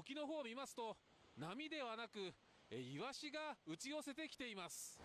沖の方を見ますと波ではなくイワシが打ち寄せてきています。